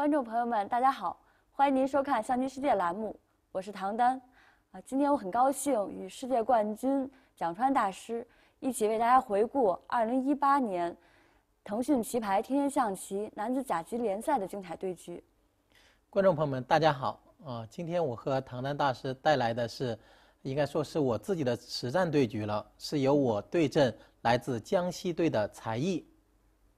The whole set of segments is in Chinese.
观众朋友们，大家好，欢迎您收看象棋世界栏目，我是唐丹，啊，今天我很高兴与世界冠军蒋川大师一起为大家回顾二零一八年腾讯棋牌天天象棋男子甲级联赛的精彩对局。观众朋友们，大家好，啊，今天我和唐丹大师带来的是，应该说是我自己的实战对局了，是由我对阵来自江西队的才艺。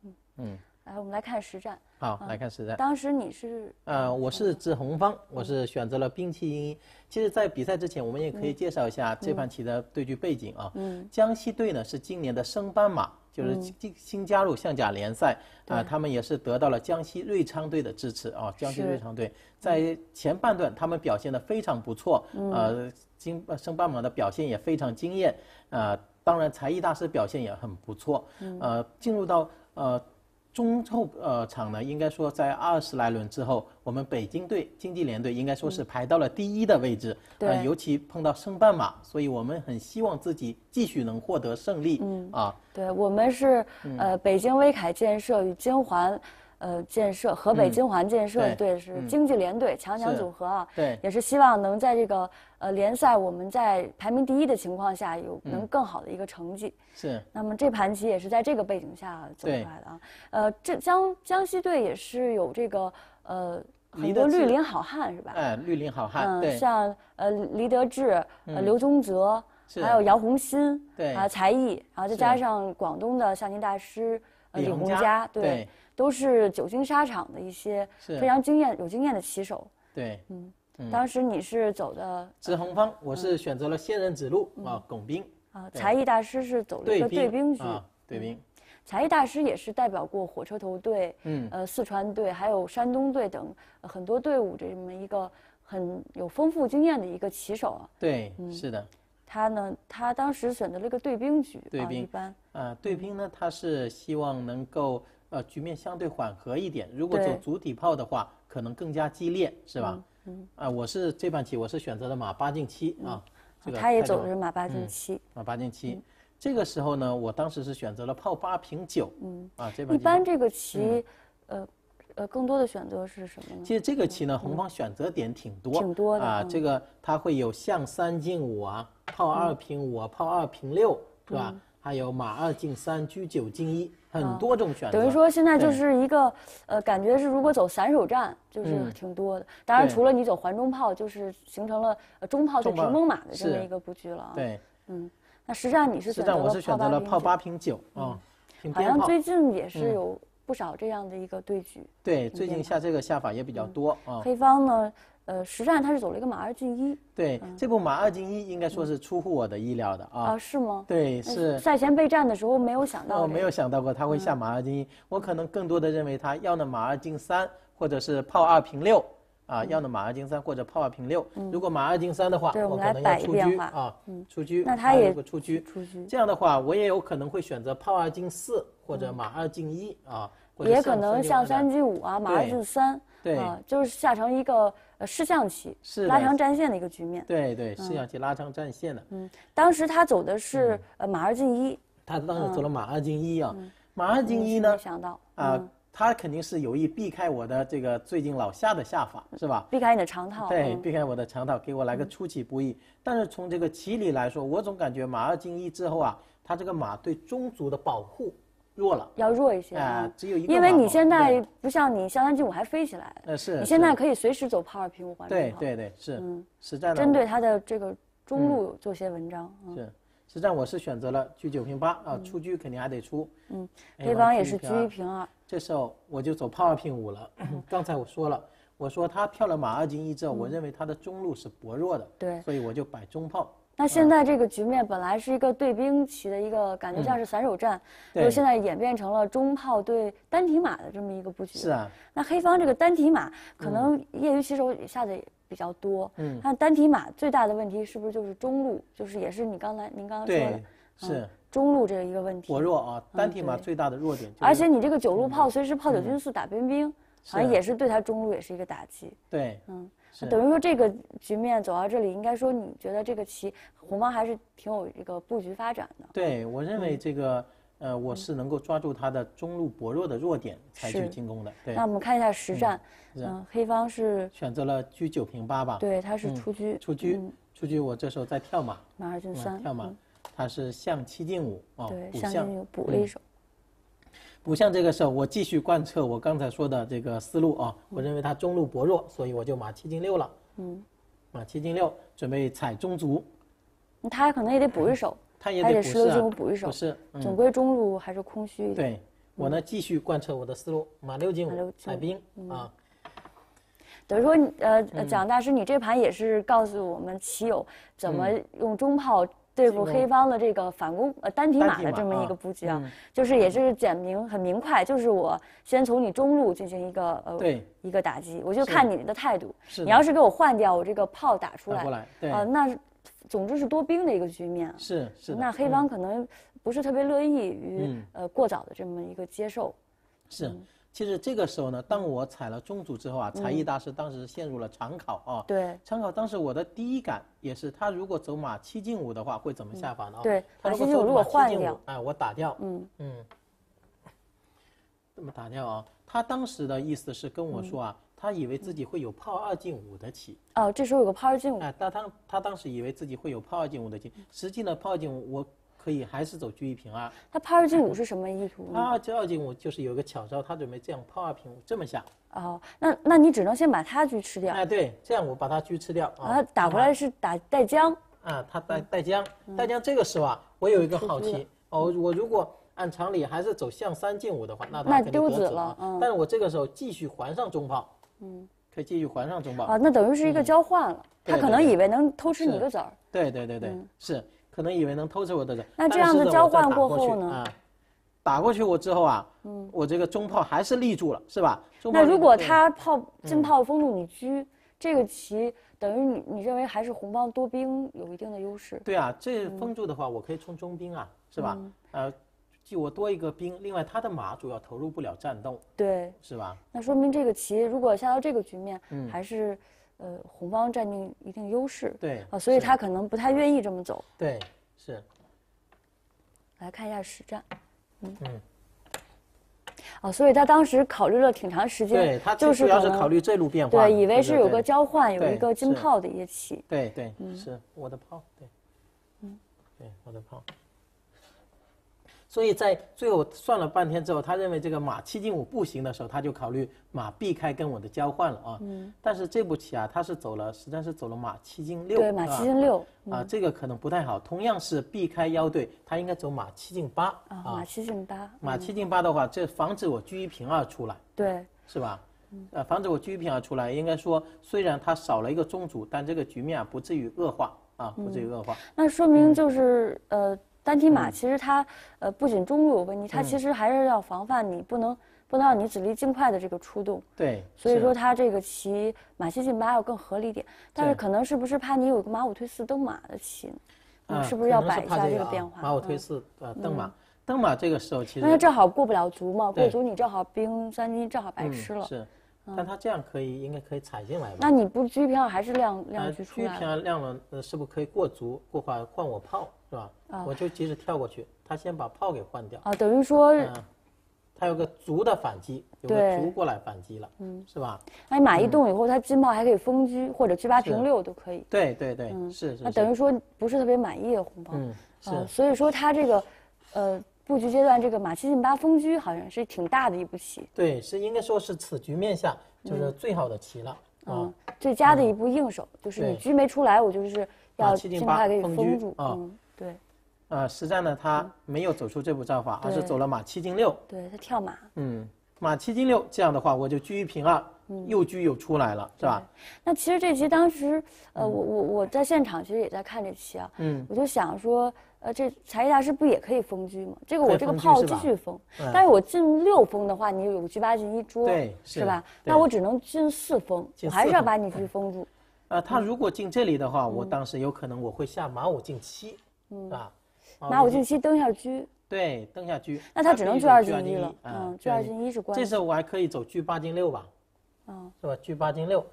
嗯嗯，来，我们来看实战。好，来看实战。当时你是呃，我是指红方，我是选择了兵器阴。其实，在比赛之前，我们也可以介绍一下这盘棋的对局背景啊。嗯，江西队呢是今年的升班马，就是新新加入象甲联赛啊。他们也是得到了江西瑞昌队的支持啊。江西瑞昌队在前半段他们表现的非常不错，呃，升升班马的表现也非常惊艳啊。当然，才艺大师表现也很不错，呃，进入到呃。中后呃场呢，应该说在二十来轮之后，我们北京队经济联队应该说是排到了第一的位置。对，尤其碰到圣半马，所以我们很希望自己继续能获得胜利。嗯，啊，对我们是呃北京威凯建设与金环。呃，建设河北金环建设队是经济联队强强组合啊，对，也是希望能在这个呃联赛我们在排名第一的情况下有能更好的一个成绩。是。那么这盘棋也是在这个背景下走出来的啊。呃，这江江西队也是有这个呃很多绿林好汉是吧？嗯，绿林好汉，嗯，像呃黎德志、呃刘宗泽，还有姚红新，有才艺，然后再加上广东的象棋大师李洪佳，对。都是久经沙场的一些非常经验、有经验的棋手。对，嗯，当时你是走的。志红方，我是选择了仙人指路啊，拱兵。啊，才艺大师是走了一个对兵局，对兵。才艺大师也是代表过火车头队、嗯，呃，四川队还有山东队等很多队伍，这么一个很有丰富经验的一个棋手。对，是的。他呢，他当时选择了一个对兵局啊，一般啊，对兵呢，他是希望能够。呃，局面相对缓和一点。如果走足底炮的话，可能更加激烈，是吧？嗯，啊，我是这盘棋，我是选择了马八进七啊。他也走的是马八进七。马八进七，这个时候呢，我当时是选择了炮八平九。嗯，啊，这盘一般这个棋，呃，呃，更多的选择是什么呢？其实这个棋呢，红方选择点挺多。挺多的啊，这个它会有象三进五啊，炮二平五，炮二平六，对吧？还有马二进三，车九进一，很多种选择。等于说现在就是一个，呃，感觉是如果走散手战就是挺多的。当然，除了你走环中炮，就是形成了呃中炮对平风马的这么一个布局了。对，嗯，那实战你是选择了炮八平九？嗯，好像最近也是有不少这样的一个对局。对，最近下这个下法也比较多啊。黑方呢？呃，实战他是走了一个马二进一。对，这步马二进一应该说是出乎我的意料的啊。啊，是吗？对，是。赛前备战的时候没有想到。我没有想到过他会下马二进一。我可能更多的认为他要么马二进三，或者是炮二平六。啊，要么马二进三或者炮二平六。如果马二进三的话，我可能要出车啊，出车。那他也出车。出车。这样的话，我也有可能会选择炮二进四或者马二进一啊。也可能像三进五啊，马二进三。对。啊，就是下成一个。呃势象棋，是拉长战线的一个局面。对对，势象棋拉长战线的。嗯，当时他走的是呃马二进一。他当时走了马二进一啊，马二进一呢？没想到啊，他肯定是有意避开我的这个最近老下的下法，是吧？避开你的长套。对，避开我的长套，给我来个出其不意。但是从这个棋理来说，我总感觉马二进一之后啊，他这个马对中卒的保护。弱了，要弱一些啊，只有一个因为你现在不像你象三进五还飞起来那呃是，你现在可以随时走炮二平五还。对对对，是。嗯，实战针对他的这个中路做些文章。是，实战我是选择了居九平八啊，出居肯定还得出。嗯，对方也是居一平二。这时候我就走炮二平五了。刚才我说了，我说他跳了马二进一之后，我认为他的中路是薄弱的，对，所以我就摆中炮。那现在这个局面本来是一个对兵棋的一个感觉像是散手战，就现在演变成了中炮对单体马的这么一个布局。是啊，那黑方这个单体马可能业余棋手下的比较多。嗯。那单体马最大的问题是不是就是中路？就是也是你刚才您刚刚说的，是中路这一个问题。火弱啊，单体马最大的弱点。而且你这个九路炮随时炮九军四打兵兵，好像也是对他中路也是一个打击。对。嗯。等于说这个局面走到这里，应该说你觉得这个棋红方还是挺有一个布局发展的。对我认为这个，呃，我是能够抓住他的中路薄弱的弱点才去进攻的。对，那我们看一下实战，嗯，黑方是选择了车九平八吧？对，他是出车，出车，出车，我这时候在跳马。马二进三。跳马，他是象七进五啊。对，象进五补了一手。不像这个时候，我继续贯彻我刚才说的这个思路啊。我认为他中路薄弱，所以我就马七进六了。嗯，马七进六准备踩中卒。他可能也得补一手，他也得十六进五补一手，不是？总归中路还是空虚一点。对我呢，继续贯彻我的思路，马六进五踩兵啊。等于说，呃，蒋大师，你这盘也是告诉我们棋友怎么用中炮。对付黑方的这个反攻呃单体马的这么一个布局啊，就是也是简明很明快，就是我先从你中路进行一个呃对一个打击，我就看你的态度，你要是给我换掉，我这个炮打出来，啊，那总之是多兵的一个局面，是是，那黑方可能不是特别乐意于呃过早的这么一个接受，是。其实这个时候呢，当我踩了中卒之后啊，才艺大师当时陷入了长考啊。对。长考当时我的第一感也是，他如果走马七进五的话，会怎么下法呢？对，他如果七进五，哎，我打掉。嗯嗯。这么打掉啊？他当时的意思是跟我说啊，他以为自己会有炮二进五的棋。哦，这时候有个炮二进五。哎，但他他当时以为自己会有炮二进五的棋，实际呢炮二进五我。可以还是走车一平二。他炮二进五是什么意图呢？炮二进五就是有个巧招，他准备这样炮二平五这么下。哦，那那你只能先把他车吃掉。哎，对，这样我把他车吃掉啊。打过来是打带将。啊，他带带将，带将这个时候啊，我有一个好奇，哦，我如果按常理还是走向三进五的话，那他那丢子了。嗯。但是我这个时候继续还上中炮。嗯。可以继续还上中炮。啊，那等于是一个交换了。他可能以为能偷吃你一个子儿。对对对对，是。可能以为能偷吃我的人。那这样子交换过后呢？啊，打过去我之后啊，嗯，我这个中炮还是立住了，是吧？那如果他炮进炮封住你车，这个棋等于你你认为还是红方多兵有一定的优势？对啊，这封住的话，我可以冲中兵啊，是吧？呃，即我多一个兵，另外他的马主要投入不了战斗，对，是吧？那说明这个棋如果下到这个局面，还是。呃，红方占据一定优势，对，啊，所以他可能不太愿意这么走，对，是。来看一下实战，嗯，啊，所以他当时考虑了挺长时间，对他是要是考虑这路变化，对，以为是有个交换，有一个金炮的一个棋，对对，是我的炮，对，嗯，对我的炮。所以在最后算了半天之后，他认为这个马七进五不行的时候，他就考虑马避开跟我的交换了啊。嗯。但是这步棋啊，他是走了，实际上是走了马七进六。对，马七进六。啊，这个可能不太好。同样是避开腰队，他应该走马七进八。啊，马七进八。马七进八的话，这防止我车一平二出来。对。是吧？呃，防止我车一平二出来，应该说虽然他少了一个中卒，但这个局面不至于恶化啊，不至于恶化。那说明就是呃。单体马其实它，呃，不仅中路有问题，它其实还是要防范你不能不能让你子力尽快的这个出动。对，所以说它这个骑马七进八要更合理点，但是可能是不是怕你有个马五推四蹬马的棋？是不是要摆一下这个变化？马五推四，呃，蹬马。蹬马这个时候其实，那正好过不了卒嘛，过卒你正好兵三进一正好白吃了。是，但他这样可以，应该可以踩进来吧？那你不车平还是亮亮子出来？平亮了，呃，是不是可以过卒过话换我炮？是吧？我就及时跳过去，他先把炮给换掉啊。等于说，他有个卒的反击，有个卒过来反击了，嗯，是吧？哎，马一动以后，他进炮还可以封车或者车八平六都可以。对对对，是是。那等于说不是特别满意的红方。嗯，是。所以说他这个，呃，布局阶段这个马七进八封车，好像是挺大的一步棋。对，是应该说是此局面下就是最好的棋了。嗯，最佳的一步应手，就是你车没出来，我就是要把它给你封住。嗯。对，啊，实战呢，他没有走出这步战法，而是走了马七进六。对，他跳马。嗯，马七进六这样的话，我就居一平二，又居又出来了，是吧？那其实这期当时，呃，我我我在现场其实也在看这期啊。嗯。我就想说，呃，这艺大师不也可以封车吗？这个我这个炮继续封，但是我进六封的话，你有车八进一捉，对，是吧？那我只能进四封，我还是要把你居封住。呃，他如果进这里的话，我当时有可能我会下马五进七。啊，马我就去蹬下车。对，蹬下车。那他只能车二进一了。嗯，二进一是关键。这时候我还可以走车八进六吧？嗯，是吧？车八进六，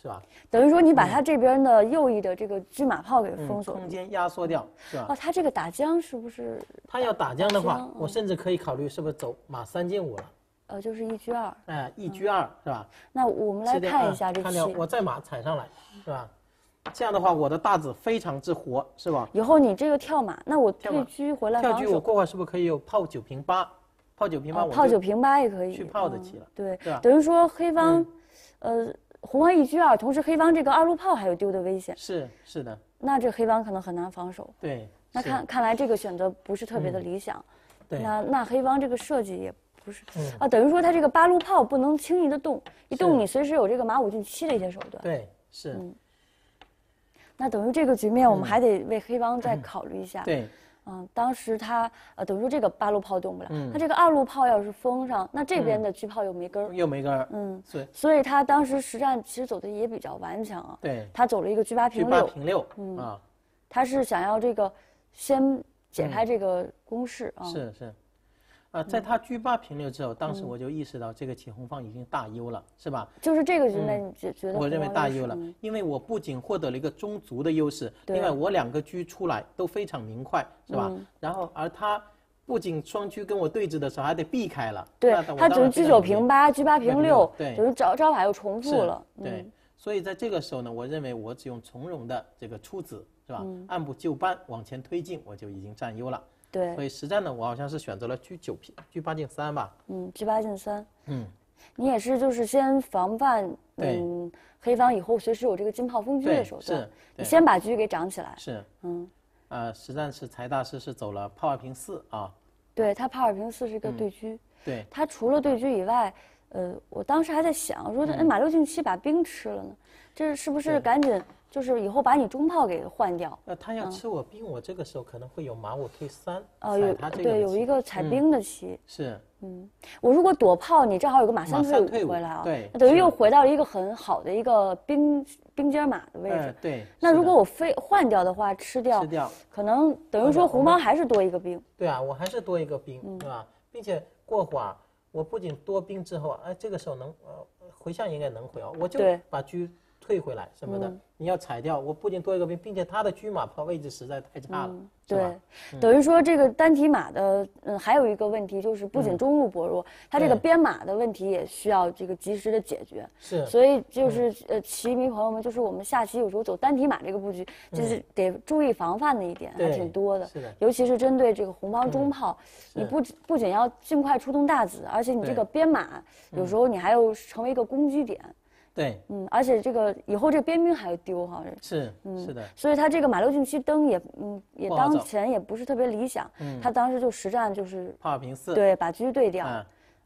是吧？等于说你把他这边的右翼的这个车马炮给封锁，空间压缩掉。是哦，他这个打将是不是？他要打将的话，我甚至可以考虑是不是走马三进五了？呃，就是一车二。哎，一车二是吧？那我们来看一下这个。我再马踩上来，是吧？这样的话，我的大子非常之活，是吧？以后你这个跳马，那我退车回来，跳马我过会是不是可以有炮九平八？炮九平八，炮九平八也可以。去炮的棋了，对，等于说黑方，呃，红方一居二，同时黑方这个二路炮还有丢的危险。是是的，那这黑方可能很难防守。对，那看看来这个选择不是特别的理想。对，那那黑方这个设计也不是啊，等于说他这个八路炮不能轻易的动，一动你随时有这个马五进七的一些手段。对，是。那等于这个局面，我们还得为黑方再考虑一下。对，嗯，当时他呃，等于说这个八路炮动不了，他这个二路炮要是封上，那这边的狙炮又没根儿，又没根儿。嗯，所以，所以他当时实战其实走的也比较顽强啊。对，他走了一个狙八平六。狙八平六，嗯啊，他是想要这个先解开这个攻势啊。是是。啊，在他车八平六之后，当时我就意识到这个起红方已经大优了，是吧？就是这个，局面，你觉觉得。我认为大优了，因为我不仅获得了一个中卒的优势，另外我两个车出来都非常明快，是吧？然后而他不仅双车跟我对峙的时候，还得避开了。对他只是车九平八，车八平六，对，就是招招法又重复了。对，所以在这个时候呢，我认为我只用从容的这个出子，是吧？按部就班往前推进，我就已经占优了。对，所以实战呢，我好像是选择了居九平居八进三吧。嗯，居八进三。嗯，你也是，就是先防范，嗯黑方以后随时有这个金炮封车的手段，是，你先把车给涨起来。是，嗯，呃，实战是柴大师是走了炮二平四啊。对他炮二平四是个对车，对他除了对车以外，呃，我当时还在想说，哎，马六进七把兵吃了呢，这是不是赶紧？就是以后把你中炮给换掉。那他要吃我兵，我这个时候可能会有马，五退三，踩他这个。对，有一个踩兵的棋。是，嗯，我如果躲炮，你正好有个马三退五回来啊，对，等于又回到了一个很好的一个兵兵尖马的位置。对。那如果我非换掉的话，吃掉，吃掉，可能等于说红方还是多一个兵。对啊，我还是多一个兵，对吧？并且过会花，我不仅多兵之后，哎，这个时候能，呃回象应该能回啊，我就把车。退回来什么的，你要踩掉，我不仅多一个兵，并且他的车马炮位置实在太差了，对，等于说这个单体马的，嗯，还有一个问题就是，不仅中路薄弱，它这个编码的问题也需要这个及时的解决。是，所以就是呃，棋迷朋友们，就是我们下棋有时候走单体马这个布局，就是得注意防范的一点，还挺多的。是的，尤其是针对这个红方中炮，你不不仅要尽快出动大子，而且你这个编码有时候你还要成为一个攻击点。对，嗯，而且这个以后这个边兵还丢哈，是，嗯，是的，所以他这个马六进区灯也，嗯，也当前也不是特别理想，嗯，他当时就实战就是帕平四，对，把车对掉，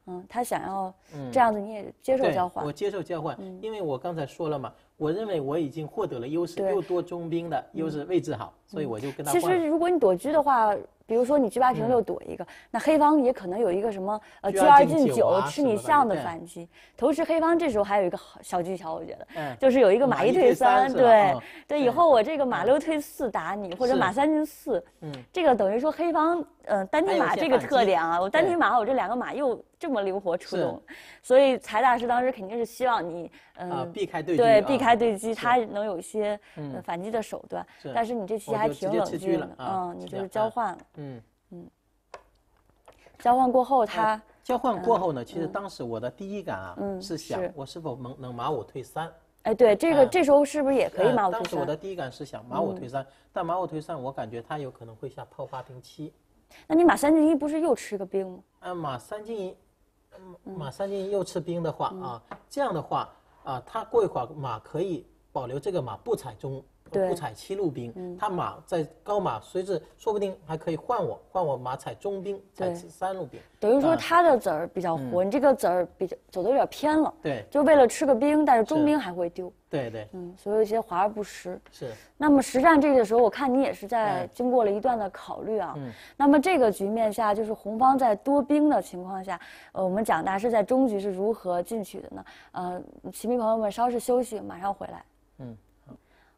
嗯，他想要这样子你也接受交换，我接受交换，因为我刚才说了嘛，我认为我已经获得了优势，又多中兵的，优势位置好，所以我就跟他其实如果你躲车的话。比如说你 g 八平六躲一个，那黑方也可能有一个什么呃 g 二进九吃你象的反击。同时黑方这时候还有一个好小技巧，我觉得，就是有一个马一退三，对对，以后我这个马六退四打你，或者马三进四，嗯，这个等于说黑方呃单骑马这个特点啊，我单骑马我这两个马又。这么灵活出动，所以柴大师当时肯定是希望你嗯避开对对避开对击，他能有一些反击的手段。但是你这期还挺冷静，嗯，你就是交换，了，嗯嗯，交换过后他交换过后呢，其实当时我的第一感啊是想我是否能能马五退三？哎，对，这个这时候是不是也可以马五退三？当时我的第一感是想马五退三，但马五退三，我感觉他有可能会下炮八平七。那你马三进一不是又吃个兵吗？嗯，马三进一。马三进又吃兵的话啊，这样的话啊，他过一会儿马可以保留这个马不踩中。不踩七路兵，他马在高马，随至说不定还可以换我，换我马踩中兵，踩三路兵。等于说他的子儿比较活，你这个子儿比较走的有点偏了。对，就为了吃个兵，但是中兵还会丢。对对。嗯，所以有些华而不实。是。那么实战这个时候，我看你也是在经过了一段的考虑啊。嗯。那么这个局面下，就是红方在多兵的情况下，呃，我们蒋大师在中局是如何进取的呢？呃，棋迷朋友们稍事休息，马上回来。嗯。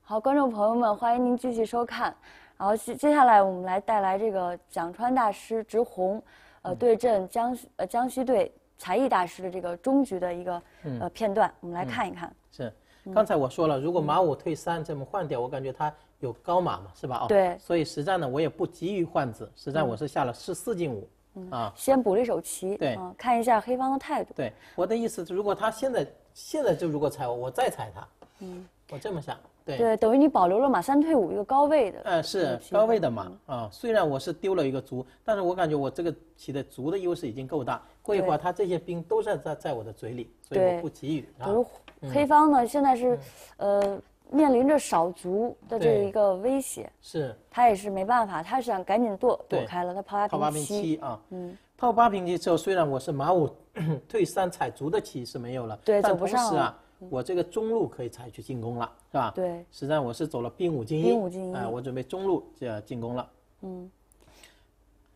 好，观众朋友们，欢迎您继续收看。然后接接下来，我们来带来这个蒋川大师执红，呃对阵江呃江西队才艺大师的这个终局的一个呃片段，我们来看一看。是，刚才我说了，如果马五退三这么换掉，我感觉他有高马嘛，是吧？哦。对。所以实战呢，我也不急于换子。实战我是下了十四进五，啊。先补了一手棋。对。看一下黑方的态度。对，我的意思，如果他现在现在就如果踩我，我再踩他。嗯。我这么想。对，等于你保留了马三退五一个高位的。嗯，是高位的马啊。虽然我是丢了一个卒，但是我感觉我这个棋的卒的优势已经够大。过一会儿他这些兵都在在在我的嘴里，所以我不急比如黑方呢现在是，呃，面临着少卒的这一个威胁。是。他也是没办法，他想赶紧躲躲开了，他炮八平七啊。嗯。炮八平七之后，虽然我是马五 退三踩卒的棋是没有了。对，这不是啊。我这个中路可以采取进攻了，是吧？对，实际上我是走了兵五进一，哎，我准备中路就要进攻了。嗯，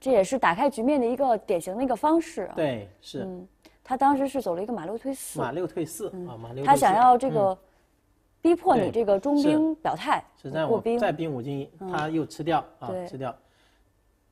这也是打开局面的一个典型的一个方式。对，是。嗯，他当时是走了一个马六退四，马六退四啊，马六。他想要这个逼迫你这个中兵表态。实际上我再兵五进一，他又吃掉啊，吃掉。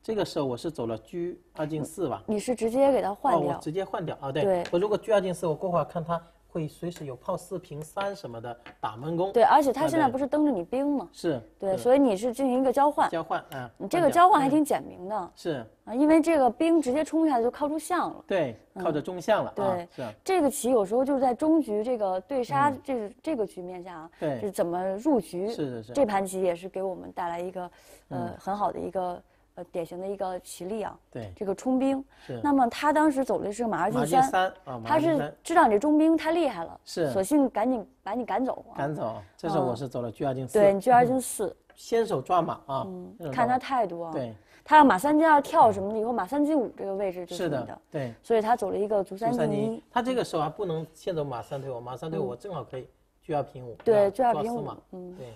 这个时候我是走了车二进四吧？你是直接给他换掉？直接换掉啊？对。我如果车二进四，我过会儿看他。会随时有炮四平三什么的打闷攻，对，而且他现在不是蹬着你兵吗？是对，所以你是进行一个交换，交换，嗯，你这个交换还挺简明的，是啊，因为这个兵直接冲下来就靠住象了，对，靠着中象了，对，是这个棋有时候就是在中局这个对杀，这是这个局面下啊，对，是怎么入局？是是是，这盘棋也是给我们带来一个，呃，很好的一个。呃，典型的一个实力啊，对这个冲兵。是。那么他当时走的是马二进三，他是知道你这中兵太厉害了，是，索性赶紧把你赶走。赶走。这是我是走了居二进四，对，居二进四，先手抓马啊，嗯、看他态度。啊，对。他要马三进二跳什么的，以后马三进五这个位置就是你的，对。所以他走了一个卒三进一。他这个时候还不能先走马三退五，马三退五正好可以居二平五。对，居二平五嘛，嗯，对。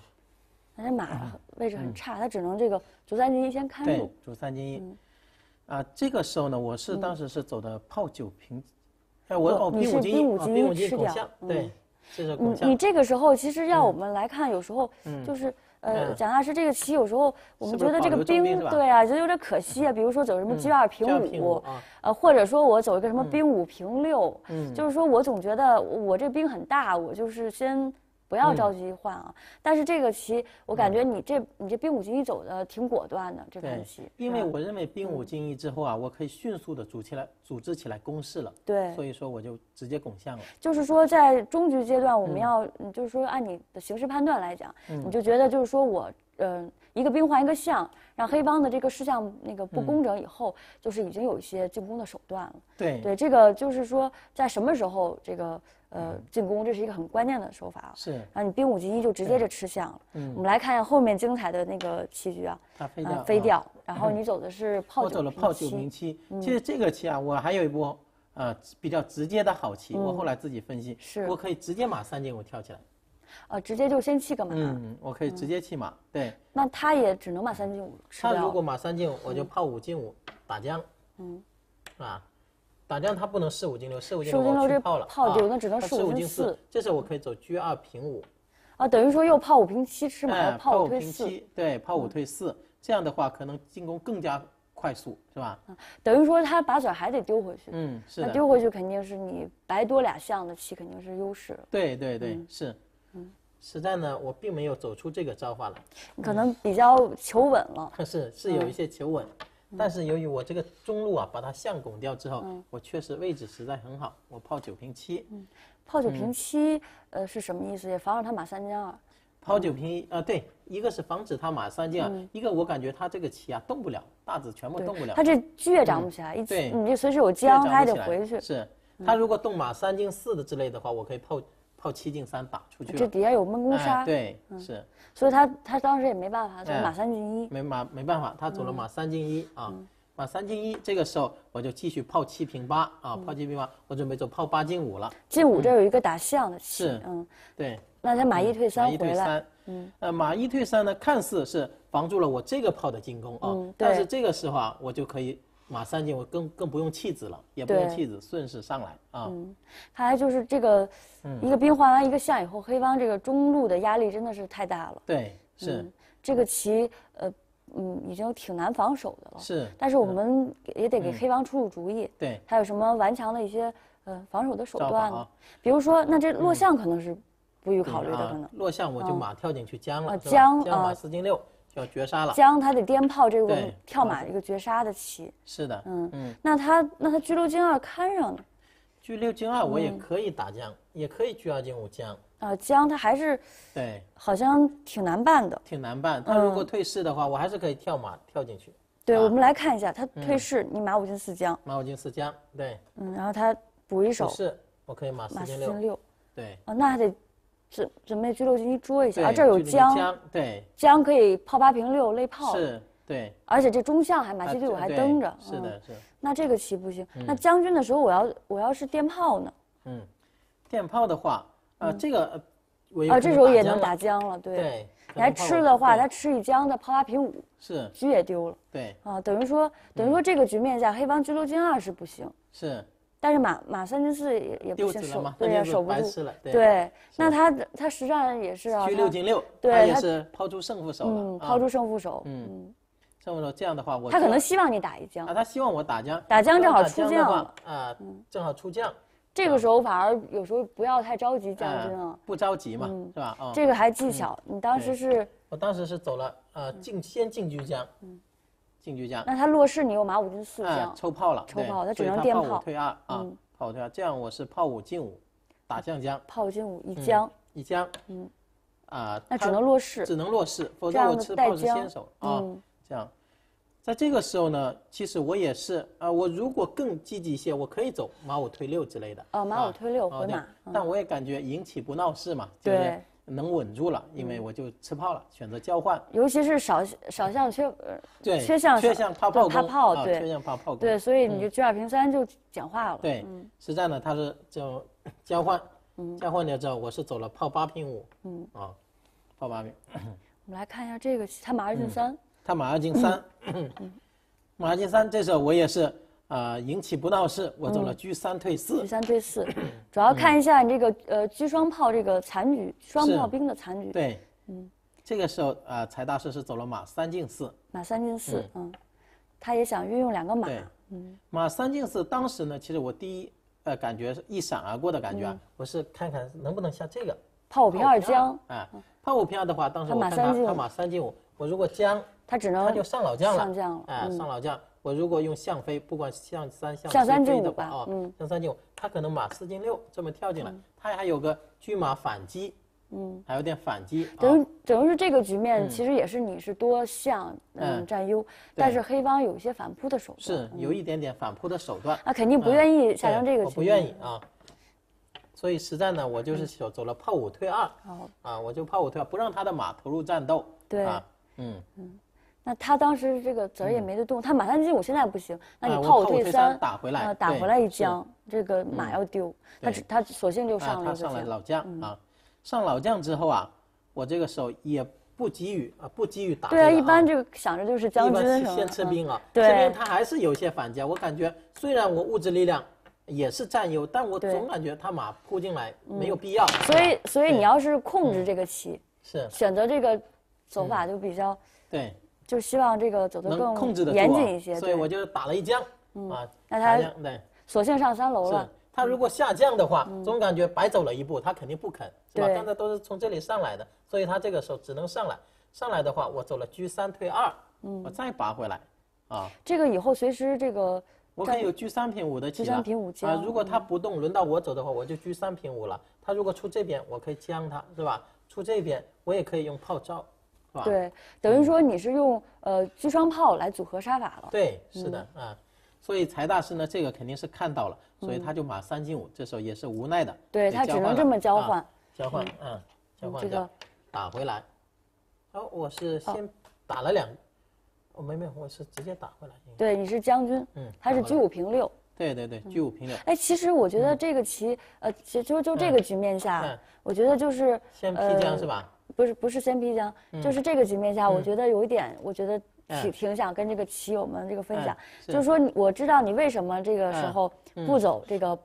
这马位置很差，他只能这个卒三进一先看住。卒三进一。啊，这个时候呢，我是当时是走的炮九平，哎，我你是兵五进一吃掉。对，这是。你你这个时候其实要我们来看，有时候就是呃，蒋大师这个棋有时候我们觉得这个兵，对啊，觉得有点可惜啊。比如说走什么 g 二平五，呃，或者说我走一个什么兵五平六，嗯，就是说我总觉得我这兵很大，我就是先。不要着急换啊！但是这个棋，我感觉你这你这兵五进一走的挺果断的，这盘棋。因为我认为兵五进一之后啊，我可以迅速的组起来组织起来攻势了。对。所以说我就直接拱象了。就是说，在中局阶段，我们要就是说按你的形势判断来讲，你就觉得就是说我嗯一个兵换一个象，让黑方的这个事象那个不工整以后，就是已经有一些进攻的手段了。对。对，这个就是说在什么时候这个。呃，进攻这是一个很关键的手法啊。是。然后你兵五进一就直接就吃象了。嗯。我们来看一下后面精彩的那个棋局啊。他飞掉。飞掉。然后你走的是炮九我走了炮九平七。其实这个棋啊，我还有一波呃比较直接的好棋，我后来自己分析。是。我可以直接马三进五跳起来。呃，直接就先弃个马。嗯嗯。我可以直接弃马。对。那他也只能马三进五吃他如果马三进五，我就炮五进五打将。嗯。啊。反正他不能四五进六，四五进六这报了，炮丢那只能四五进四。这时候我可以走车二平五，啊，等于说又炮五平七吃嘛，炮五退四，对，炮五退四，这样的话可能进攻更加快速，是吧？等于说他把子还得丢回去。嗯，是那丢回去肯定是你白多俩象的棋肯定是优势。对对对，是。嗯，实战呢，我并没有走出这个招法来，可能比较求稳了。是是有一些求稳。但是由于我这个中路啊，把它象拱掉之后，我确实位置实在很好。我炮九平七，炮九平七，呃，是什么意思？也防止他马三进二。炮九平一啊，对，一个是防止他马三进二，一个我感觉他这个棋啊动不了，大子全部动不了。他这车也长不起来，一你就随时有将，他还得回去。是他如果动马三进四的之类的话，我可以炮。炮七进三把出去了，这底下有闷攻杀，对是，所以他他当时也没办法，走马三进一，没马没办法，他走了马三进一啊，马三进一，这个时候我就继续炮七平八啊，炮七平八，我准备走炮八进五了，进五这有一个打象的棋，是嗯对，那他马一退三回来，马一退三，嗯呃马一退三呢，看似是防住了我这个炮的进攻啊，但是这个时候啊，我就可以。马三进，我更更不用弃子了，也不用弃子，顺势上来啊！看来就是这个，一个兵换完一个象以后，黑方这个中路的压力真的是太大了。对，是这个棋，呃，嗯，已经挺难防守的了。是，但是我们也得给黑方出出主意。对，还有什么顽强的一些呃防守的手段呢？比如说，那这落象可能是不予考虑的，可能落象我就马跳进去将了。将啊，四进六。要绝杀了，将他得颠炮这个跳马一个绝杀的棋。是的，嗯嗯，那他那他车六进二看上呢？车六进二我也可以打将，也可以车二进五将啊，将他还是对，好像挺难办的，挺难办。他如果退市的话，我还是可以跳马跳进去。对，我们来看一下，他退市，你马五进四将，马五进四将，对，嗯，然后他补一手，是，我可以马四进六，马四进六，对，啊，那还得。准准备去六进一捉一下，啊，这儿有姜，对，姜可以炮八平六，肋炮是，对，而且这中象还马七队五还登着，是的，是。那这个棋不行，那将军的时候我要我要是电炮呢？嗯，电炮的话，啊这个，我啊这时候也能打将了，对，对。你还吃的话，他吃一将，他炮八平五，是，车也丢了，对。啊，等于说等于说这个局面下，黑方居六进二是不行，是。但是马马三军四也也守对呀守不住，对那他他实战也是啊，六进六，他也是抛出胜负手，了，抛出胜负手，嗯，这么说这样的话，我他可能希望你打一将啊，他希望我打将，打将正好出将啊，正好出将，这个时候反而有时候不要太着急将军了，不着急嘛，是吧？这个还技巧，你当时是，我当时是走了呃进先进军将，嗯。进车将，那他落士，你有马五进四将，抽炮了，抽炮，他只能垫炮退二啊，炮退二，这样我是炮五进五，打将将，炮进五一将一将，嗯，啊，那只能落士，只能落士，否则我吃炮是先手啊，这样，在这个时候呢，其实我也是啊，我如果更积极一些，我可以走马五退六之类的，啊，马五退六，我马，但我也感觉引起不闹事嘛，对。能稳住了，因为我就吃炮了，选择交换。尤其是少少象缺，对，缺象缺象怕炮，怕炮对，缺象怕炮。对，所以你就车二平三就简化了。对，实战呢，它他是叫交换，交换你知道，我是走了炮八平五，嗯啊，炮八平，我们来看一下这个，他马二进三，他马二进三，马二进三，这时候我也是。啊，引起不闹事，我走了居三退四。居三退四，主要看一下你这个呃居双炮这个残局，双炮兵的残局。对，嗯。这个时候啊，柴大师是走了马三进四。马三进四，嗯，他也想运用两个马。对，嗯。马三进四，当时呢，其实我第一呃感觉是一闪而过的感觉，我是看看能不能下这个炮五平二将。啊，炮五平二的话，当时我马他他马三进五，我如果将，他只能他就上老将了，上将了，哎，上老将。我如果用象飞，不管象三象五的话啊，象三进五，它可能马四进六这么跳进来，它还有个车马反击，嗯，还有点反击，等于等于是这个局面，其实也是你是多象嗯占优，但是黑方有一些反扑的手段，是有一点点反扑的手段，那肯定不愿意下生这个，不愿意啊，所以实战呢，我就是走走了炮五退二，啊，我就炮五退二，不让他的马投入战斗，对，啊，嗯嗯。那他当时这个子儿也没得动，他马三进五现在不行。那你炮五退三打回来，打回来一将，这个马要丢，他他索性就上了。啊，他上来老将啊，上老将之后啊，我这个手也不急于啊，不急于打。对，啊，一般这个想着就是将军。先撤兵啊，这边他还是有些反击。我感觉虽然我物质力量也是占优，但我总感觉他马扑进来没有必要。所以，所以你要是控制这个棋，是选择这个走法就比较对。就希望这个走得更控制的严谨一些，所以我就打了一将，啊，那他对，索性上三楼了。他如果下降的话，总感觉白走了一步，他肯定不肯，是吧？刚才都是从这里上来的，所以他这个时候只能上来。上来的话，我走了车三退二，我再拔回来，啊，这个以后随时这个，我可以有车三平五的棋，居三平五啊。如果他不动，轮到我走的话，我就车三平五了。他如果出这边，我可以将他是吧？出这边，我也可以用炮照。对，等于说你是用呃狙双炮来组合杀法了。对，是的啊，所以财大师呢这个肯定是看到了，所以他就把三进五，这时候也是无奈的，对他只能这么交换，交换，嗯，交换，这个打回来，哦，我是先打了两，我没没，我是直接打回来。对，你是将军，嗯，他是居五平六，对对对，居五平六。哎，其实我觉得这个棋，呃，其实就就这个局面下，我觉得就是先劈将是吧？不是不是先逼将，就是这个局面下，我觉得有一点，我觉得挺挺想跟这个棋友们这个分享，就是说，我知道你为什么这个时候不走这个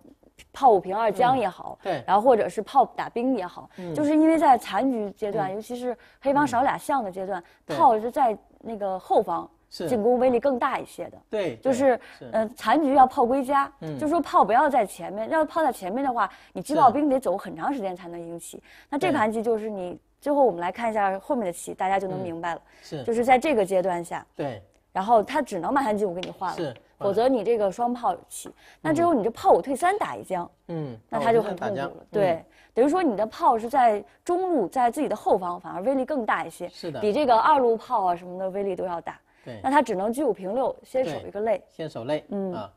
炮五平二将也好，对，然后或者是炮打兵也好，就是因为在残局阶段，尤其是黑方少俩象的阶段，炮是在那个后方进攻威力更大一些的，对，就是嗯，残局要炮归家，就说炮不要在前面，要是炮在前面的话，你击炮兵得走很长时间才能赢棋，那这盘棋就是你。最后我们来看一下后面的棋，大家就能明白了。是，就是在这个阶段下，对。然后他只能马三进五给你换了，是。否则你这个双炮棋，那只有你这炮五退三打一将，嗯，那他就很痛苦了。对，等于说你的炮是在中路，在自己的后方，反而威力更大一些。是的，比这个二路炮啊什么的威力都要大。对，那他只能居五平六，先守一个肋。先守肋，嗯啊，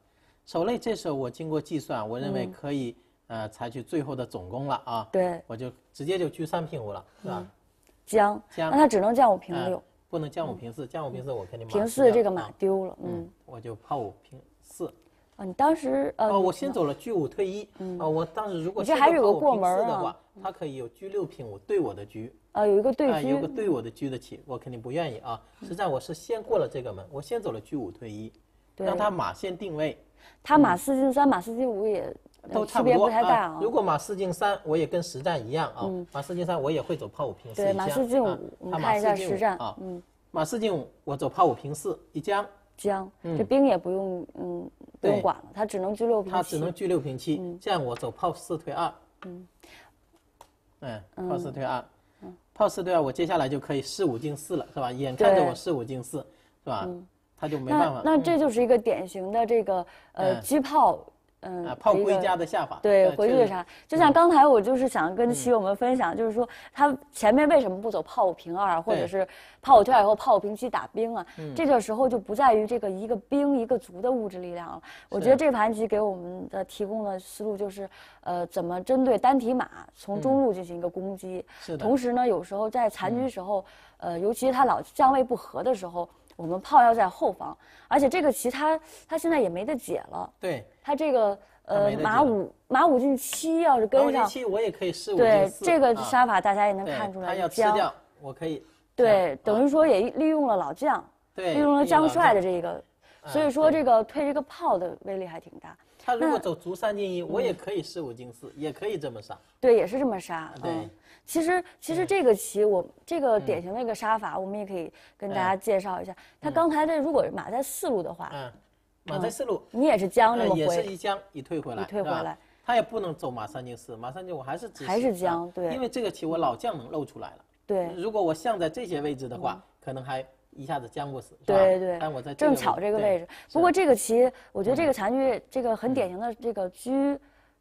守肋这时候我经过计算，我认为可以。呃，采取最后的总攻了啊！对，我就直接就居三平五了，是吧？将将，那他只能将五平六，不能将五平四，将五平四我肯定平四这个马丢了，嗯，我就炮五平四。啊，你当时呃，我先走了居五退一。嗯，我当时如果我还有个过门的话，他可以有居六平五对我的居。啊，有一个对，有个对我的居的棋，我肯定不愿意啊！实际上我是先过了这个门，我先走了居五退一，让他马先定位。他马四进三，马四进五也。都差不太大啊！如果马四进三，我也跟实战一样啊，马四进三我也会走炮五平四。对，马四进五，你看一下实战啊。嗯，马四进五，我走炮五平四，一将。将，这兵也不用，嗯，不用管了，他只能居六平七。他只能居六平七，这样我走炮四退二。嗯。嗯。炮四退二。炮四退二，我接下来就可以四五进四了，是吧？眼看着我四五进四，是吧？他就没办法。那这就是一个典型的这个呃车炮。嗯，炮归家的下法对，回去的啥？就像刚才我就是想跟棋友们分享，就是说他前面为什么不走炮五平二，或者是炮五退二以后炮五平七打兵啊？这个时候就不在于这个一个兵一个卒的物质力量了。我觉得这盘棋给我们的提供的思路就是，呃，怎么针对单体马从中路进行一个攻击。是的。同时呢，有时候在残局时候，呃，尤其他老将位不合的时候。我们炮要在后方，而且这个棋他他现在也没得解了。对，他这个呃马五马五进七要是跟上，我也可以试。五进对，这个杀法大家也能看出来。他要吃掉，我可以。对，等于说也利用了老将，利用了将帅的这个，所以说这个推这个炮的威力还挺大。他如果走卒三进一，我也可以四五进四，也可以这么杀。对，也是这么杀。对。其实，其实这个棋，我这个典型的一个杀法，我们也可以跟大家介绍一下。他刚才的，如果马在四路的话，嗯，马在四路，你也是将这么回，也是一将，一退回来，一退回来，他也不能走马三进四，马三进我还是还是将，对，因为这个棋我老将能露出来了，对。如果我象在这些位置的话，可能还一下子将不死，对对。但我在正巧这个位置，不过这个棋，我觉得这个残局，这个很典型的这个车。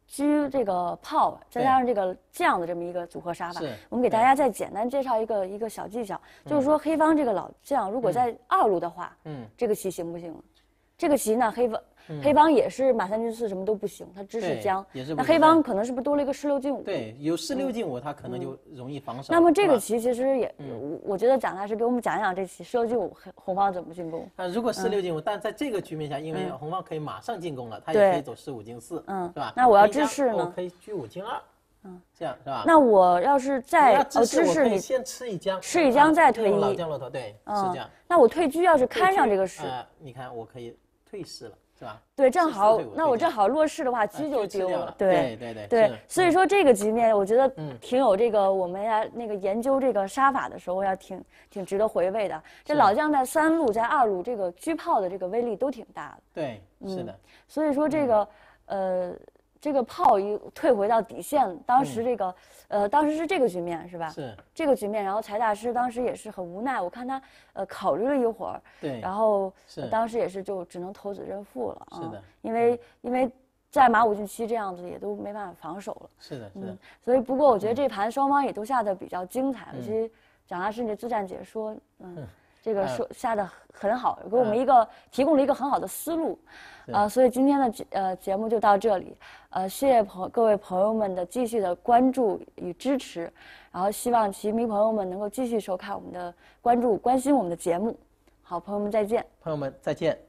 居这个炮，再加上这个将的这么一个组合杀法，我们给大家再简单介绍一个一个小技巧，就是说黑方这个老将如果在二路的话，嗯，这个棋行不行？这个棋呢，黑方。黑方也是马三进四，什么都不行，他支持将。那黑方可能是不是多了一个士六进五？对，有士六进五，他可能就容易防守。那么这个棋其实也，我我觉得蒋大师给我们讲讲这棋，士六进五红方怎么进攻？那如果士六进五，但在这个局面下，因为红方可以马上进攻了，他也可以走士五进四，嗯，是吧？那我要支持呢？我可以居五进二，嗯，这样是吧？那我要是在支持你，先吃一将，吃一将再退一。老将骆驼，对，是这样。那我退车要是看上这个士，你看我可以退士了。是吧？对，正好，那我正好落势的话，车就丢了。对对对对，所以说这个局面，我觉得挺有这个我们要那个研究这个杀法的时候，要挺挺值得回味的。这老将在三路，在二路，这个车炮的这个威力都挺大的。对，是的。所以说这个，呃。这个炮一退回到底线当时这个，呃，当时是这个局面，是吧？是这个局面。然后柴大师当时也是很无奈，我看他，呃，考虑了一会儿，对，然后当时也是就只能投子认负了。是的，因为因为在马五进七这样子也都没办法防守了。是的，嗯，所以不过我觉得这盘双方也都下的比较精彩，尤、其蒋大师的自战解说，嗯。这个说下的很好，给我们一个提供了一个很好的思路，啊，所以今天的节呃节目就到这里，呃，谢谢朋各位朋友们的继续的关注与支持，然后希望球迷朋友们能够继续收看我们的关注、关心我们的节目，好，朋友们再见，朋友们再见。